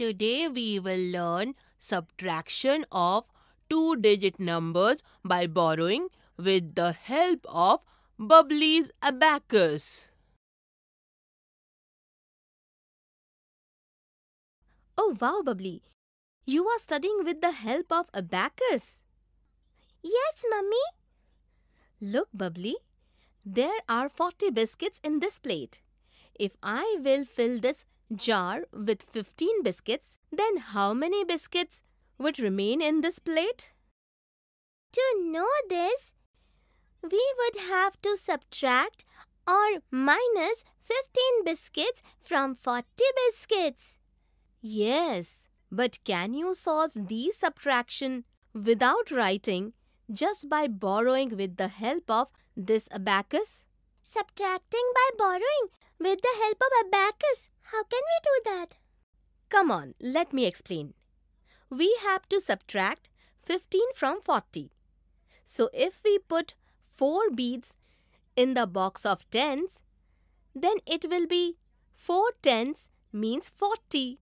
Today we will learn subtraction of two-digit numbers by borrowing with the help of Bubbly's abacus. Oh wow, Bubbly. You are studying with the help of abacus. Yes, Mummy. Look, Bubbly. There are 40 biscuits in this plate. If I will fill this jar with 15 biscuits, then how many biscuits would remain in this plate? To know this, we would have to subtract or minus 15 biscuits from 40 biscuits. Yes, but can you solve the subtraction without writing just by borrowing with the help of this abacus? Subtracting by borrowing with the help of abacus how can we do that? Come on, let me explain. We have to subtract 15 from 40. So if we put 4 beads in the box of tens, then it will be 4 tens means 40.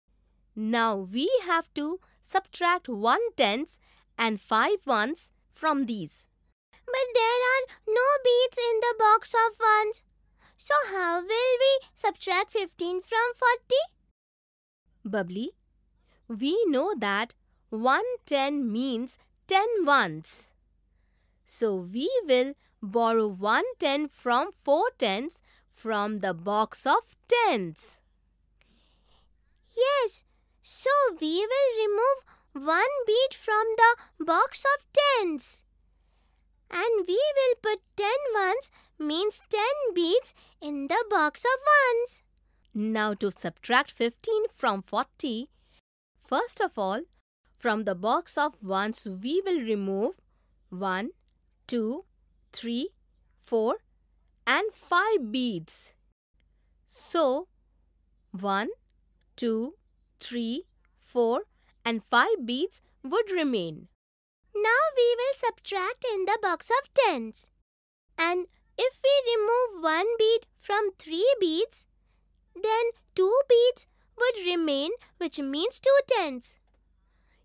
Now we have to subtract 1 tens and 5 ones from these. But there are no beads in the box of ones. So how will we subtract 15 from 40? Bubbly, we know that 110 means 10 ones. So we will borrow 110 from 4 tens from the box of tens. Yes, so we will remove one bead from the box of tens. And we will put ten ones means 10 beads in the box of ones. Now to subtract 15 from 40, first of all, from the box of ones we will remove 1, 2, 3, 4 and 5 beads. So 1, 2, 3, 4 and 5 beads would remain. Now we will subtract in the box of tens. And if we remove one bead from three beads, then two beads would remain, which means two tens.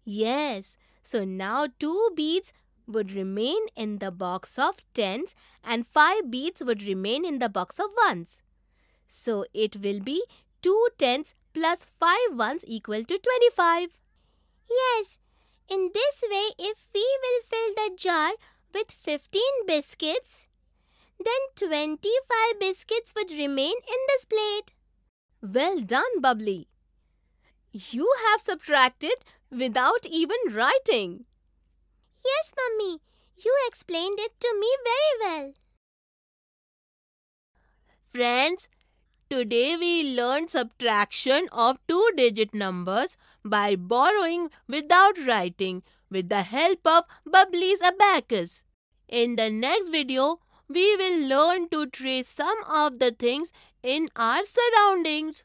Yes, so now two beads would remain in the box of tens and five beads would remain in the box of ones. So it will be two tens plus five ones equal to 25. Yes, in this way if we will fill the jar with 15 biscuits, then 25 biscuits would remain in this plate. Well done, Bubbly. You have subtracted without even writing. Yes, Mummy. You explained it to me very well. Friends, today we learned subtraction of two-digit numbers by borrowing without writing with the help of Bubbly's abacus. In the next video, we will learn to trace some of the things in our surroundings.